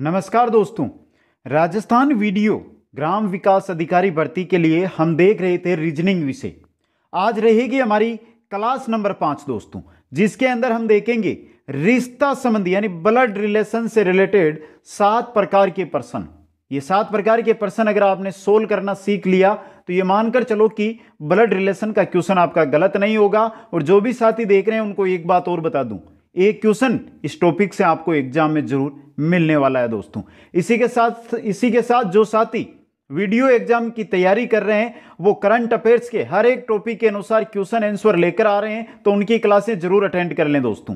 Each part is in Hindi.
नमस्कार दोस्तों राजस्थान वीडियो ग्राम विकास अधिकारी भर्ती के लिए हम देख रहे थे रीजनिंग विषय आज रहेगी हमारी क्लास नंबर पांच दोस्तों जिसके अंदर हम देखेंगे रिश्ता संबंधी यानी ब्लड रिलेशन से रिलेटेड सात प्रकार के प्रश्न ये सात प्रकार के प्रश्न अगर आपने सोल्व करना सीख लिया तो ये मानकर चलो कि ब्लड रिलेशन का क्वेश्चन आपका गलत नहीं होगा और जो भी साथी देख रहे हैं उनको एक बात और बता दूं एक क्वेश्चन इस टॉपिक से आपको एग्जाम में जरूर मिलने वाला है दोस्तों इसी के साथ इसी के साथ जो साथी वीडियो एग्जाम की तैयारी कर रहे हैं वो करंट अफेयर्स के हर एक टॉपिक के अनुसार क्वेश्चन आंसर लेकर आ रहे हैं तो उनकी क्लासें जरूर अटेंड कर लें दोस्तों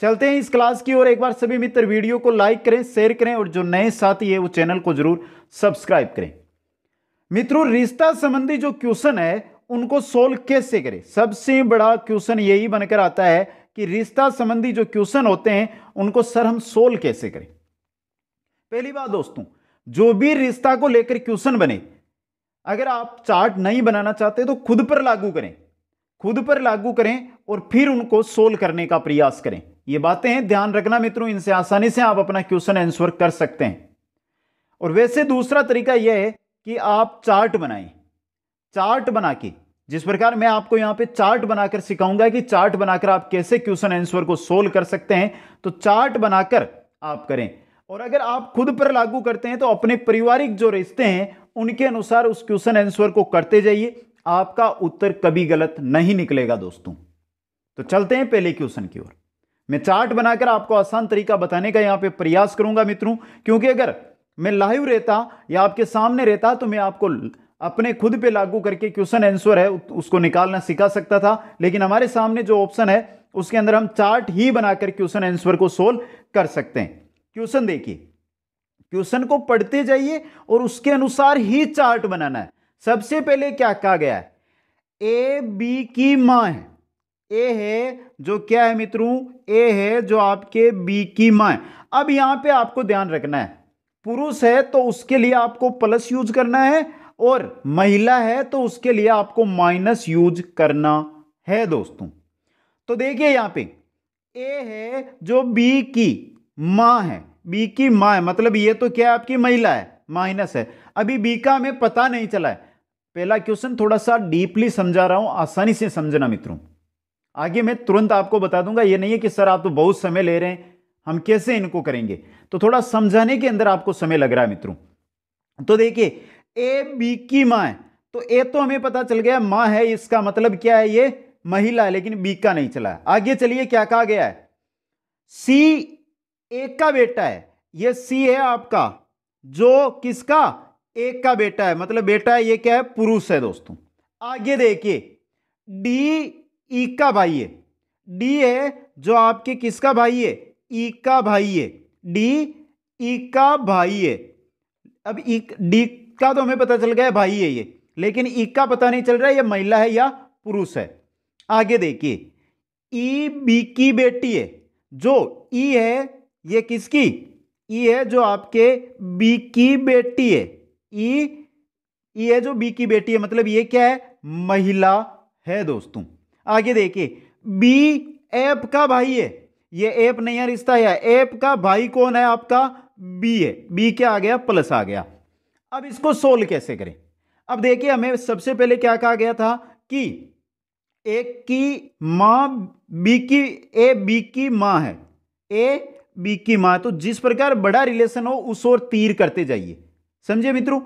चलते हैं इस क्लास की ओर एक बार सभी मित्र वीडियो को लाइक करें शेयर करें और जो नए साथी है वो चैनल को जरूर सब्सक्राइब करें मित्रों रिश्ता संबंधी जो क्वेश्चन है उनको सोल्व कैसे करें सबसे बड़ा क्वेश्चन यही बनकर आता है कि रिश्ता संबंधी जो क्वेश्चन होते हैं उनको सर हम सोल्व कैसे करें पहली बात दोस्तों जो भी रिश्ता को लेकर क्वेश्चन बने अगर आप चार्ट नहीं बनाना चाहते तो खुद पर लागू करें खुद पर लागू करें और फिर उनको सोल्व करने का प्रयास करें ये बातें हैं ध्यान रखना मित्रों इनसे आसानी से आप अपना क्वेश्चन आंसर कर सकते हैं और वैसे दूसरा तरीका यह है कि आप चार्ट बनाएं चार्ट बना के जिस प्रकार मैं आपको यहाँ पे चार्ट बनाकर सिखाऊंगा कि चार्ट बनाकर आप कैसे क्वेश्चन आंसर को सोल्व कर सकते हैं तो चार्ट बनाकर आप करें और अगर आप खुद पर लागू करते हैं तो अपने पारिवारिक जो रिश्ते हैं उनके अनुसार उस क्वेश्चन आंसर को करते जाइए आपका उत्तर कभी गलत नहीं निकलेगा दोस्तों तो चलते हैं पहले क्वेश्चन की ओर मैं चार्ट बनाकर आपको आसान तरीका बताने का यहाँ पे प्रयास करूंगा मित्रों क्योंकि अगर मैं लाइव रहता या आपके सामने रहता तो मैं आपको अपने खुद पे लागू करके क्वेश्चन आंसर है उसको निकालना सिखा सकता था लेकिन हमारे सामने जो ऑप्शन है उसके अंदर हम चार्ट ही बनाकर क्वेश्चन आंसर को सोल्व कर सकते हैं क्वेश्चन देखिए क्वेश्चन को पढ़ते जाइए और उसके अनुसार ही चार्ट बनाना है सबसे पहले क्या कहा गया है ए बी की माँ है ए है जो क्या है मित्रों ए है जो आपके बी की माँ है अब यहां पे आपको ध्यान रखना है पुरुष है तो उसके लिए आपको प्लस यूज करना है और महिला है तो उसके लिए आपको माइनस यूज करना है दोस्तों तो देखिए यहां पे ए है जो बी की माँ है बी की माँ है मतलब ये तो क्या है आपकी महिला है माइनस है अभी बी का हमें पता नहीं चला है पहला क्वेश्चन थोड़ा सा डीपली समझा रहा हूं आसानी से समझना मित्रों आगे मैं तुरंत आपको बता दूंगा ये नहीं है कि सर आप तो बहुत समय ले रहे हैं हम कैसे इनको करेंगे तो थोड़ा समझाने के अंदर आपको समय लग रहा है मित्रों तो देखिए ए बी की माँ है तो ए तो हमें पता चल गया माँ है इसका मतलब क्या है ये महिला है लेकिन बी का नहीं चला है आगे चलिए क्या कहा गया है सी ए का बेटा है ये सी है आपका जो किसका ए का बेटा है मतलब बेटा है ये क्या है पुरुष है दोस्तों आगे देखिए डी ई का भाई है डी है जो आपके किसका भाई है ई का भाई है डी ई का भाई है अब ई डी का तो हमें पता चल गया भाई है ये लेकिन इक का पता नहीं चल रहा है ये महिला है या पुरुष है आगे देखिए ई बी की बेटी है जो ई है ये किसकी ई है जो आपके बी की बेटी है ई ई है जो बी की बेटी है मतलब ये क्या है महिला है दोस्तों आगे देखिए बी एप का भाई है ये एप नहीं है रिश्ता है एप का भाई कौन है आपका बी है बी क्या आ गया प्लस आ गया अब इसको सोल्व कैसे करें अब देखिए हमें सबसे पहले क्या कहा गया था कि एक की मां बी की ए बी की मां है ए बी की मां तो जिस प्रकार बड़ा रिलेशन हो उस ओर तीर करते जाइए समझे मित्रों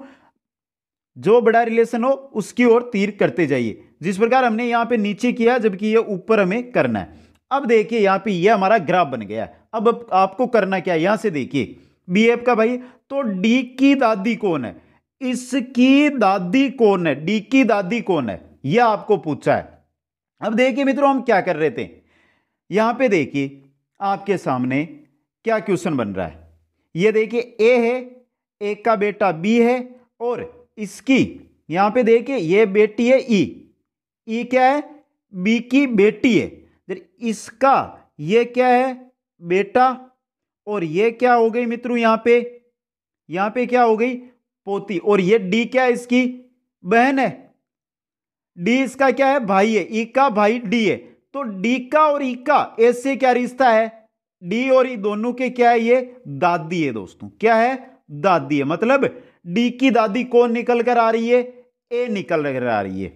जो बड़ा रिलेशन हो उसकी ओर तीर करते जाइए जिस प्रकार हमने यहां पे नीचे किया जबकि ये ऊपर हमें करना है अब देखिए यहां पे ये यह हमारा ग्राफ बन गया अब आपको करना क्या है से देखिए बी एफ का भाई तो डी की दादी कौन है इसकी दादी कौन है डी की दादी कौन है यह आपको पूछा है अब देखिए मित्रों हम क्या कर रहे थे यहां पे देखिए आपके सामने क्या क्वेश्चन बन रहा है ये देखिए ए है ए का बेटा बी है और इसकी यहां पे देखिए ये बेटी है ई e। ई e क्या है बी की बेटी है इसका ये क्या है बेटा और ये क्या हो गई मित्रों यहां पे यहां पे क्या हो गई पोती और ये डी क्या है इसकी बहन है डी इसका क्या है भाई है ई का भाई डी है तो डी का और ई का ऐसे क्या रिश्ता है डी और ई दोनों के क्या है ये दादी है दोस्तों क्या है दादी है मतलब डी की दादी कौन निकल कर आ रही है ए निकल कर आ रही है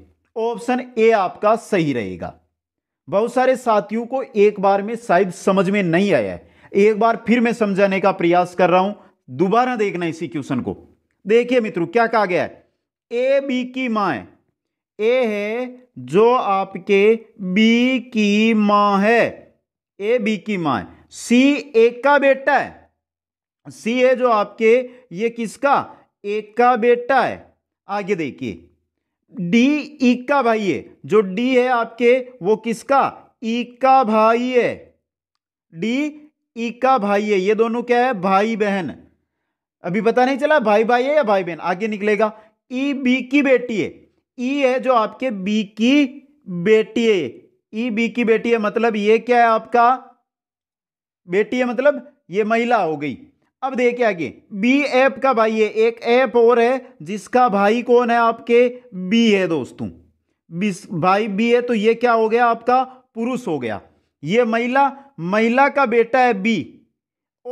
ऑप्शन ए आपका सही रहेगा बहुत सारे साथियों को एक बार में शायद समझ में नहीं आया है एक बार फिर मैं समझाने का प्रयास कर रहा हूं दोबारा देखना इसी क्वेश्चन को देखिए मित्रों क्या कहा गया है ए बी की माँ है ए है जो आपके बी की माँ है ए बी की माँ है सी ए का बेटा है सी है जो आपके ये किसका एक का बेटा है आगे देखिए डी ई का भाई है जो डी है आपके वो किसका ई का भाई है डी इक्का भाई है ये दोनों क्या है भाई बहन अभी पता नहीं चला भाई भाई है या भाई बहन आगे निकलेगा ई बी की बेटी है ई है जो आपके बी की बेटी है ई बी की बेटी है मतलब ये क्या है आपका बेटी है मतलब ये महिला हो गई अब देखिए आगे बी एप का भाई है एक ऐप और है जिसका भाई कौन है आपके बी है दोस्तों भाई बी है तो ये क्या हो गया आपका पुरुष हो गया ये महिला महिला का बेटा है बी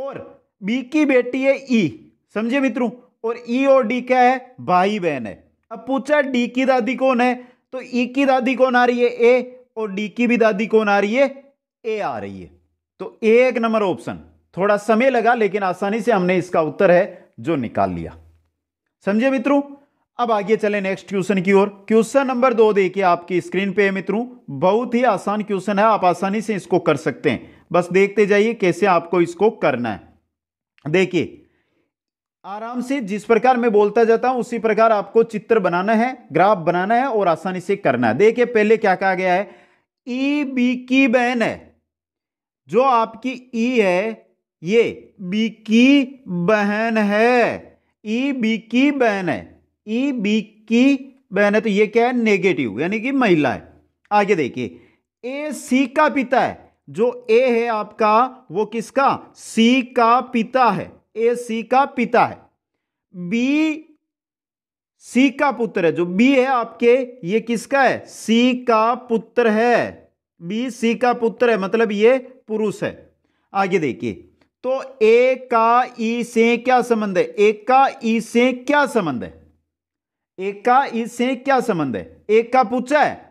और बी की बेटी है ई समझे मित्रों और ई और डी क्या है भाई बहन है अब पूछा डी की दादी कौन है तो ई की दादी कौन आ रही है ए और डी की भी दादी कौन आ रही है ए आ रही है तो एक नंबर ऑप्शन थोड़ा समय लगा लेकिन आसानी से हमने इसका उत्तर है जो निकाल लिया समझे मित्रों अब आगे चले नेक्स्ट क्वेश्चन की ओर क्वेश्चन नंबर दो देखिए आपकी स्क्रीन पे है मित्रों बहुत ही आसान क्वेश्चन है आप आसानी से इसको कर सकते हैं बस देखते जाइए कैसे आपको इसको करना है देखिए आराम से जिस प्रकार मैं बोलता जाता हूं उसी प्रकार आपको चित्र बनाना है ग्राफ बनाना है और आसानी से करना है देखिए पहले क्या कहा गया है ई e, बी की बहन है जो आपकी ई e है ये बी की बहन है ई e, बी की बहन है ई बी की बहन है तो ये क्या है नेगेटिव यानी कि महिला है आगे देखिए ए सी का पिता है जो ए है आपका वो किसका सी का पिता है ए सी का पिता है बी सी का पुत्र है जो बी है आपके ये किसका है सी का पुत्र है बी सी का पुत्र है मतलब ये पुरुष है आगे देखिए तो ए का ई से क्या संबंध है ए का ई से क्या संबंध है एक का से क्या संबंध है एक का पूछा है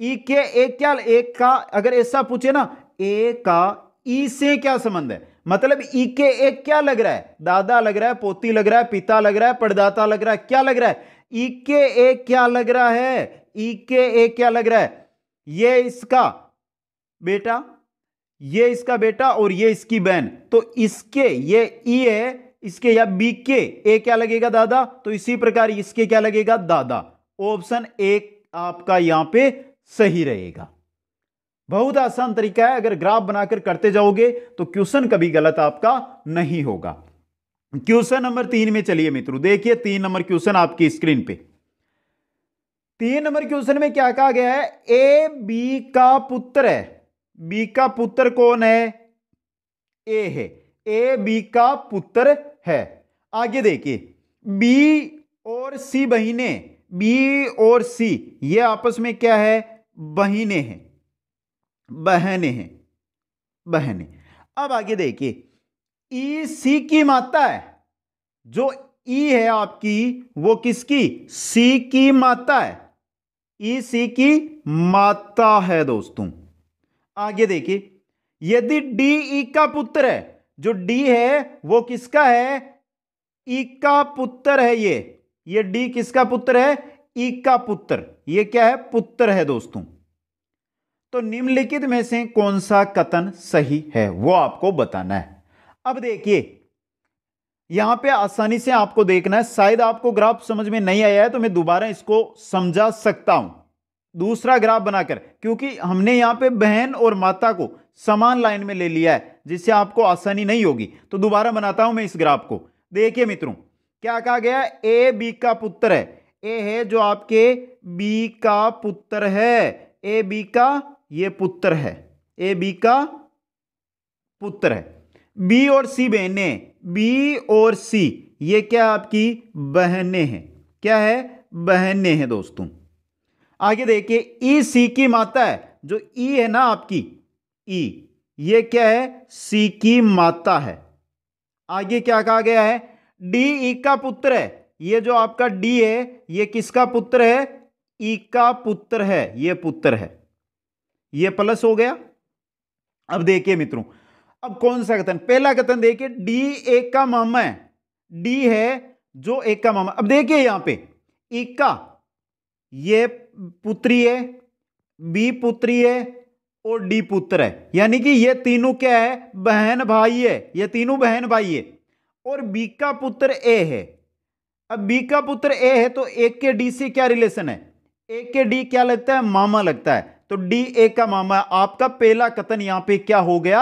ई के एक क्या एक का अगर ऐसा पूछे ना ए का ई से क्या संबंध है मतलब ई के एक क्या लग रहा है दादा लग रहा है पोती लग रहा है पिता लग रहा है पड़दाता लग रहा है क्या लग रहा है ई के एक क्या लग रहा है ई के एक क्या लग रहा है ये इसका बेटा ये इसका बेटा और ये इसकी बहन तो इसके ये ई है इसके या बी के ए क्या लगेगा दादा तो इसी प्रकार इसके क्या लगेगा दादा ऑप्शन ए आपका यहां पे सही रहेगा बहुत आसान तरीका है अगर ग्राफ बनाकर करते जाओगे तो क्वेश्चन कभी गलत आपका नहीं होगा क्वेश्चन नंबर तीन में चलिए मित्रों देखिए तीन नंबर क्वेश्चन आपकी स्क्रीन पे तीन नंबर क्वेश्चन में क्या कहा गया है ए बी का पुत्र है बी का पुत्र कौन है ए है ए बी का पुत्र है आगे देखिए बी और सी बहिने बी और सी ये आपस में क्या है बहिने हैं बहने हैं बहने अब आगे देखिए ई e, सी की माता है जो ई e है आपकी वो किसकी सी की माता है ई e, सी की माता है दोस्तों आगे देखिए यदि डी ई का पुत्र है जो डी है वो किसका है ई e का पुत्र है ये ये डी किसका पुत्र है ई e का पुत्र ये क्या है पुत्र है दोस्तों तो निम्नलिखित में से कौन सा कथन सही है वो आपको बताना है अब देखिए यहां पे आसानी से आपको देखना है शायद आपको ग्राफ समझ में नहीं आया है तो मैं दोबारा इसको समझा सकता हूं दूसरा ग्राफ बनाकर क्योंकि हमने यहाँ पे बहन और माता को समान लाइन में ले लिया है जिससे आपको आसानी नहीं होगी तो दोबारा बनाता हूं मैं इस ग्राफ को देखिए मित्रों क्या कहा गया ए बी का पुत्र है ए है जो आपके बी का पुत्र है ए बी का ये पुत्र है ए बी का पुत्र है बी और सी बहने बी और सी ये क्या आपकी बहने हैं क्या है बहने हैं दोस्तों आगे देखिए ई e, सी की माता है जो ई e है ना आपकी ई e, ये क्या है सी की माता है आगे क्या कहा गया है डी ई का पुत्र है ये जो आपका डी है ये किसका पुत्र है ई का पुत्र है ये पुत्र है ये प्लस हो गया अब देखिए मित्रों अब कौन सा कथन पहला कथन देखिए डी ए का मामा है डी है जो एक का मामा अब देखिए यहां पे का ये पुत्री है बी पुत्री है और डी पुत्र है यानी कि ये तीनों क्या है बहन भाई है ये तीनों बहन भाई है और बी का पुत्र ए है अब बी का पुत्र ए है तो ए के डी से क्या रिलेशन है ए के डी क्या लगता है मामा लगता है तो डी ए का मामा आपका पहला कथन यहां पे क्या हो गया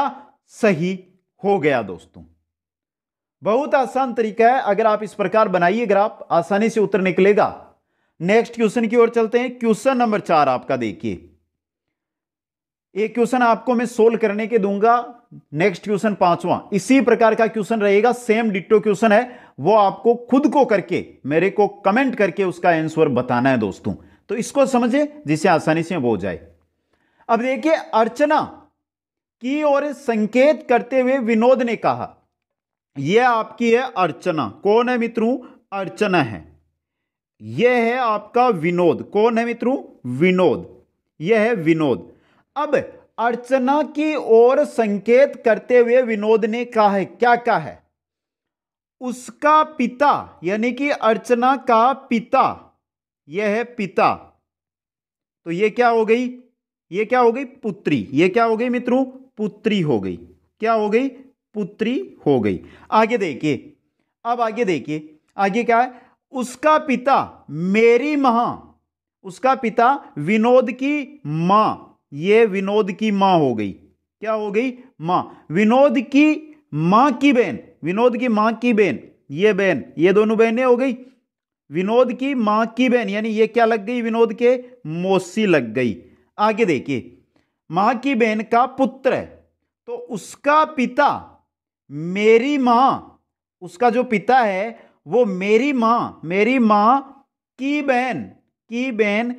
सही हो गया दोस्तों बहुत आसान तरीका है अगर आप इस प्रकार बनाइए ग्राफ आसानी से उत्तर निकलेगा नेक्स्ट क्वेश्चन की ओर चलते हैं क्वेश्चन नंबर चार आपका देखिए एक क्वेश्चन आपको मैं सोल्व करने के दूंगा नेक्स्ट क्वेश्चन पांचवा इसी प्रकार का क्वेश्चन रहेगा सेम डिटो क्वेश्चन है वो आपको खुद को करके मेरे को कमेंट करके उसका आंसर बताना है दोस्तों तो इसको समझे जिसे आसानी से हो जाए अब देखिए अर्चना की ओर संकेत करते हुए विनोद ने कहा यह आपकी है अर्चना कौन है मित्रों अर्चना है यह है आपका विनोद कौन है मित्रों विनोद यह है विनोद अब अर्चना की ओर संकेत करते हुए विनोद ने कहा है क्या कहा है उसका पिता यानी कि अर्चना का पिता यह है पिता तो यह क्या हो गई यह क्या हो गई पुत्री यह क्या हो गई मित्रों पुत्री हो गई क्या हो गई पुत्री हो गई आगे देखिए अब आगे देखिए आगे क्या है उसका पिता मेरी मां उसका पिता विनोद की मां ये विनोद की मां हो गई क्या हो गई मां विनोद की मां की बहन विनोद की मां की बहन ये बहन ये दोनों बहनें हो गई विनोद की मां की बहन यानी ये क्या लग गई विनोद के मौसी लग गई आगे देखिए मां की बहन का पुत्र है तो उसका पिता मेरी मां उसका जो पिता है वो मेरी माँ मेरी माँ की बहन की बहन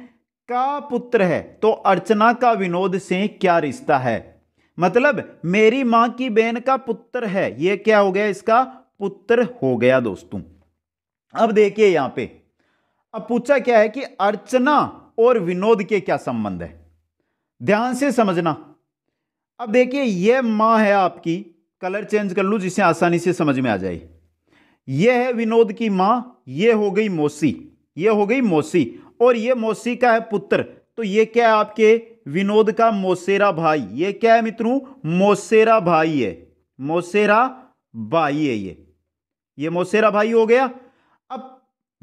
का पुत्र है तो अर्चना का विनोद से क्या रिश्ता है मतलब मेरी माँ की बहन का पुत्र है ये क्या हो गया इसका पुत्र हो गया दोस्तों अब देखिए यहां पे अब पूछा क्या है कि अर्चना और विनोद के क्या संबंध है ध्यान से समझना अब देखिए यह माँ है आपकी कलर चेंज कर लूँ जिसे आसानी से समझ में आ जाए ये है विनोद की माँ ये हो गई मौसी ये हो गई मौसी और ये मौसी का है पुत्र तो ये क्या है आपके विनोद का मोसेरा भाई ये क्या है मित्रों मोसेरा भाई है मोसेरा भाई है ये ये मोसेरा भाई हो गया अब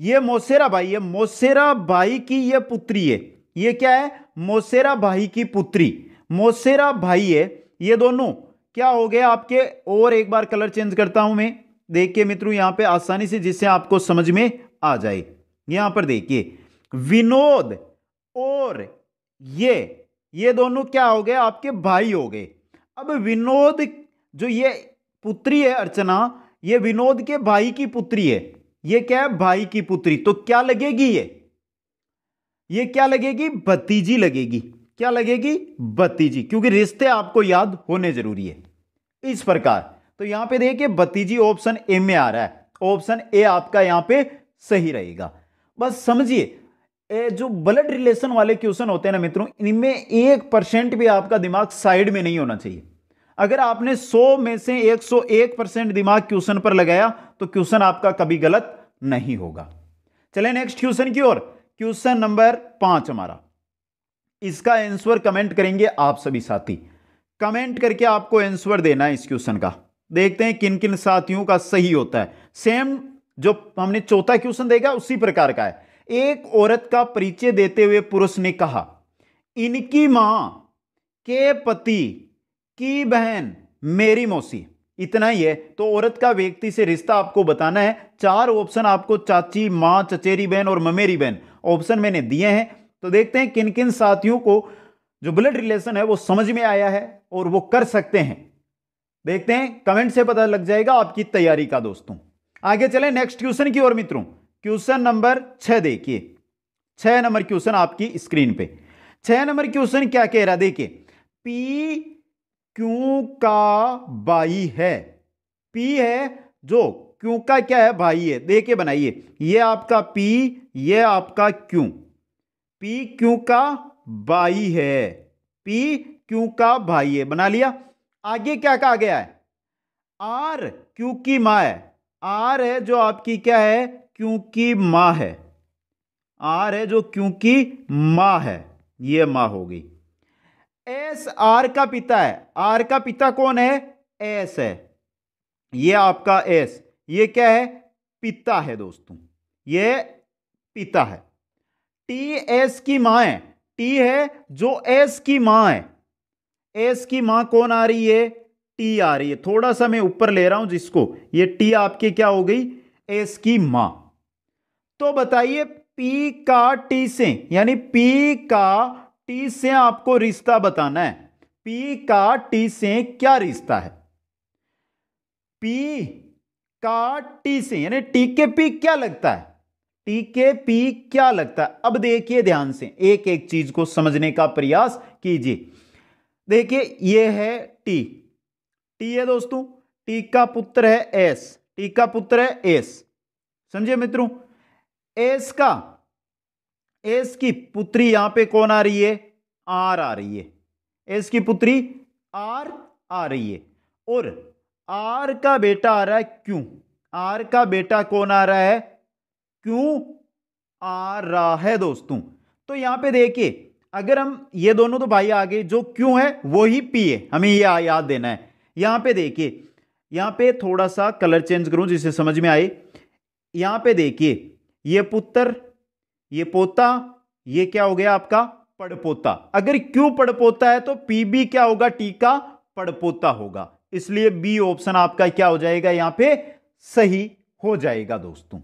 ये मोसेरा भाई है मोसेरा भाई की ये पुत्री है ये क्या है मोसेरा भाई की पुत्री मोसेरा भाई है ये दोनों क्या हो गया आपके और एक बार कलर चेंज करता हूं मैं देखिए मित्रों यहां पे आसानी से जिससे आपको समझ में आ जाए यहां पर देखिए विनोद और ये ये दोनों क्या हो गए आपके भाई हो गए अब विनोद जो ये पुत्री है अर्चना ये विनोद के भाई की पुत्री है ये क्या है भाई की पुत्री तो क्या लगेगी ये ये क्या लगेगी भतीजी लगेगी क्या लगेगी भतीजी क्योंकि रिश्ते आपको याद होने जरूरी है इस प्रकार तो यहां पे देखिए भतीजी ऑप्शन ए में आ रहा है ऑप्शन ए आपका यहां पे सही रहेगा बस समझिए जो ब्लड रिलेशन वाले क्वेश्चन होते हैं ना मित्रों इनमें एक परसेंट भी आपका दिमाग साइड में नहीं होना चाहिए अगर आपने 100 में से 101 परसेंट दिमाग क्वेश्चन पर लगाया तो क्वेश्चन आपका कभी गलत नहीं होगा चले नेक्स्ट क्वेश्चन की ओर क्वेश्चन नंबर पांच हमारा इसका आंसर कमेंट करेंगे आप सभी साथी कमेंट करके आपको आंसर देना है इस क्वेश्चन का देखते हैं किन किन साथियों का सही होता है सेम जो हमने चौथा क्वेश्चन देखा उसी प्रकार का है एक औरत का परिचय देते हुए पुरुष ने कहा इनकी मां के पति की बहन मेरी मौसी इतना ही है तो औरत का व्यक्ति से रिश्ता आपको बताना है चार ऑप्शन आपको चाची माँ चचेरी बहन और ममेरी बहन ऑप्शन मैंने दिए हैं तो देखते हैं किन किन साथियों को जो ब्लड रिलेशन है वो समझ में आया है और वो कर सकते हैं देखते हैं कमेंट से पता लग जाएगा आपकी तैयारी का दोस्तों आगे चले नेक्स्ट क्वेश्चन की ओर मित्रों क्वेश्चन नंबर छह देखिए छह नंबर क्वेश्चन आपकी स्क्रीन पे छह नंबर क्वेश्चन क्या कह रहा देखिए पी क्यू का बाई है पी है जो क्यू का क्या है भाई है देखे बनाइए ये आपका पी ये आपका क्यू पी क्यू का बाई है पी क्यू का भाई है बना लिया आगे क्या कहा गया है आर क्योंकि मा है आर है जो आपकी क्या है क्योंकि मां है आर है जो क्योंकि माँ है ये माँ हो गई एस आर का पिता है आर का पिता कौन है एस है ये आपका एस ये क्या है पिता है दोस्तों ये पिता है टी एस की मां है टी है जो एस की मां है एस की मां कौन आ रही है टी आ रही है थोड़ा सा मैं ऊपर ले रहा हूं जिसको ये टी आपकी क्या हो गई एस की मां तो बताइए पी का टी से यानी पी का टी से आपको रिश्ता बताना है पी का टी से क्या रिश्ता है पी का टी से यानी टी के पी क्या लगता है टी के पी क्या लगता है अब देखिए ध्यान से एक एक चीज को समझने का प्रयास कीजिए देखिए ये है टी टी है दोस्तों टी का पुत्र है एस टी का पुत्र है एस समझे मित्रों एस का एस की पुत्री यहां पे कौन आ रही है आर आ रही है एस की पुत्री आर आ रही है और आर का बेटा आ रहा है क्यों आर का बेटा कौन आ रहा है क्यों आ रहा है दोस्तों तो यहां पे देखिए अगर हम ये दोनों तो भाई आगे जो क्यों है वो ही पी है हमें ये याद देना है यहाँ पे देखिए यहाँ पे थोड़ा सा कलर चेंज करूँ जिससे समझ में आए यहाँ पे देखिए ये पुत्र ये पोता ये क्या हो गया आपका पड़पोता अगर क्यों पड़पोता है तो पी बी क्या होगा टी का पड़पोता होगा इसलिए बी ऑप्शन आपका क्या हो जाएगा यहां पे सही हो जाएगा दोस्तों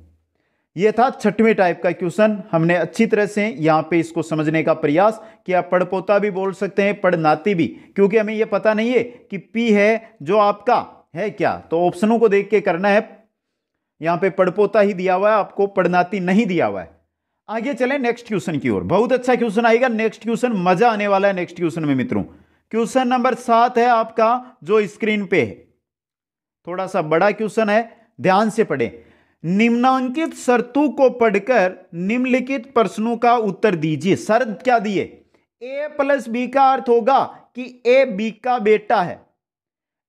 ये था छठवें टाइप का क्वेश्चन हमने अच्छी तरह से यहाँ पे इसको समझने का प्रयास किया पड़पोता भी बोल सकते हैं नाती भी क्योंकि हमें ये पता नहीं है कि पी है जो आपका है क्या तो ऑप्शनों को देख के करना है यहाँ पे पड़पोता ही दिया हुआ है आपको पढ़नाती नहीं दिया हुआ है आगे चले नेक्स्ट क्वेश्चन की ओर बहुत अच्छा क्वेश्चन आएगा नेक्स्ट क्वेश्चन मजा आने वाला है नेक्स्ट क्वेश्चन में मित्रों क्वेश्चन नंबर सात है आपका जो स्क्रीन पे है थोड़ा सा बड़ा क्वेश्चन है ध्यान से पढ़ें निम्नांकित शर्तों को पढ़कर निम्नलिखित प्रश्नों का उत्तर दीजिए शर्त क्या दिए ए प्लस बी का अर्थ होगा कि ए बी का बेटा है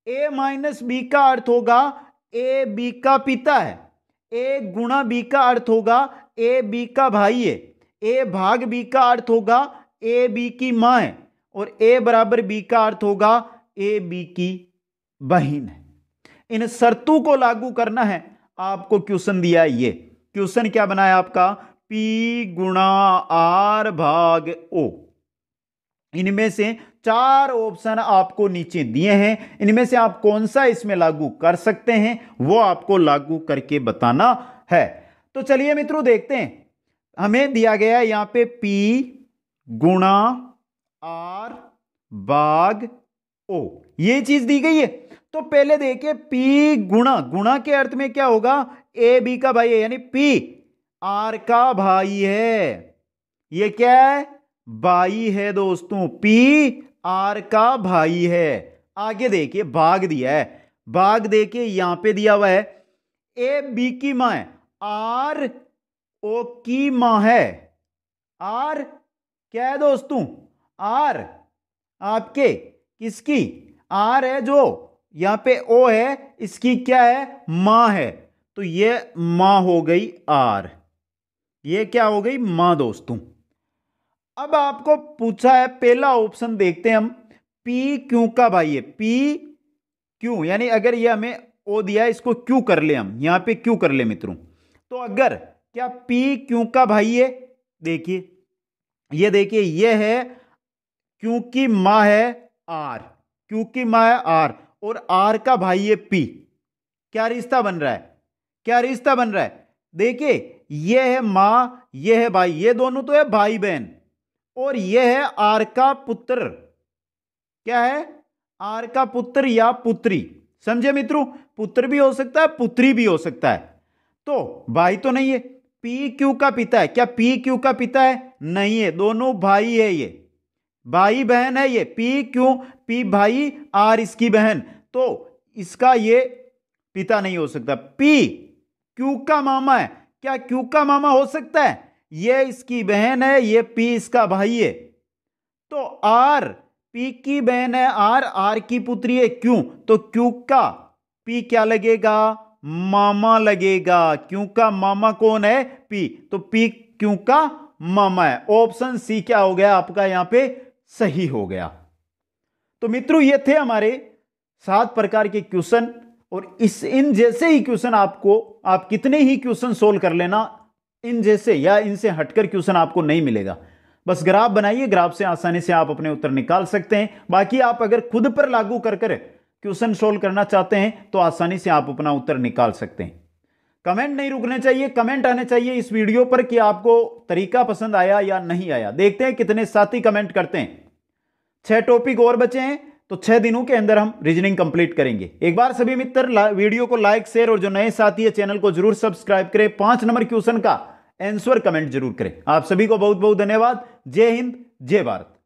ए माइनस बी का अर्थ होगा ए बी का पिता है ए गुणा बी का अर्थ होगा ए बी का भाई है ए भाग बी का अर्थ होगा ए बी की माँ है और ए बराबर बी का अर्थ होगा ए बी की बहन है इन शर्तों को लागू करना है आपको क्वेश्चन दिया ये क्वेश्चन क्या बनाया आपका पी गुणा आर भाग ओ इनमें से चार ऑप्शन आपको नीचे दिए हैं इनमें से आप कौन सा इसमें लागू कर सकते हैं वो आपको लागू करके बताना है तो चलिए मित्रों देखते हैं हमें दिया गया है यहां पे पी गुणा आर भाग ओ ये चीज दी गई है तो पहले देखिए पी गुणा गुणा के अर्थ में क्या होगा ए बी का भाई है यानी पी आर का भाई है ये क्या है भाई है दोस्तों पी आर का भाई है आगे देखिए भाग दिया है भाग देखिए यहां पे दिया हुआ है ए बी की मां है आर ओ की मां है आर क्या है दोस्तों आर आपके किसकी आर है जो यहाँ पे ओ है इसकी क्या है माँ है तो ये माँ हो गई आर ये क्या हो गई माँ दोस्तों अब आपको पूछा है पहला ऑप्शन देखते हैं हम पी क्यू का भाई है पी क्यू यानी अगर ये हमें ओ दिया इसको क्यू कर ले हम यहाँ पे क्यू कर ले मित्रों तो अगर क्या पी क्यू का भाई है देखिए ये देखिए ये है क्योंकि माँ है आर क्योंकि माँ है आर और आर का भाई है पी क्या रिश्ता बन रहा है क्या रिश्ता बन रहा है देखिए ये है माँ ये है भाई ये दोनों तो है भाई बहन और ये है आर का पुत्र क्या है आर का पुत्र या पुत्री समझे मित्रों पुत्र भी हो सकता है पुत्री भी हो सकता है तो भाई तो नहीं है पी क्यू का पिता है क्या पी क्यू का पिता है नहीं है दोनों भाई है ये भाई बहन है ये पी क्यों पी भाई आर इसकी बहन तो इसका ये पिता नहीं हो सकता पी क्यू का मामा है क्या क्यू का मामा हो सकता है ये इसकी बहन है ये पी इसका भाई है तो आर पी की बहन है आर आर की पुत्री है क्यों तो क्यू का पी क्या लगेगा मामा लगेगा क्यों का मामा कौन है पी तो पी क्यों का मामा है ऑप्शन सी क्या हो गया आपका यहां पे सही हो गया तो मित्रों ये थे हमारे सात प्रकार के क्वेश्चन और इस इन जैसे ही क्वेश्चन आपको आप कितने ही क्वेश्चन सोल्व कर लेना इन जैसे या इनसे हटकर क्वेश्चन आपको नहीं मिलेगा बस ग्राफ बनाइए ग्राफ से आसानी से आप अपने उत्तर निकाल सकते हैं बाकी आप अगर खुद पर लागू कर कर क्वेश्चन सोल्व करना चाहते हैं तो आसानी से आप अपना उत्तर निकाल सकते हैं कमेंट नहीं रुकने चाहिए कमेंट आने चाहिए इस वीडियो पर कि आपको तरीका पसंद आया या नहीं आया देखते हैं कितने साथी कमेंट करते हैं छह टॉपिक और बचे हैं तो छह दिनों के अंदर हम रीजनिंग कंप्लीट करेंगे एक बार सभी मित्र वीडियो को लाइक शेयर और जो नए साथी है चैनल को जरूर सब्सक्राइब करें पांच नंबर क्वेश्चन का आंसर कमेंट जरूर करें आप सभी को बहुत बहुत धन्यवाद जय हिंद जय भारत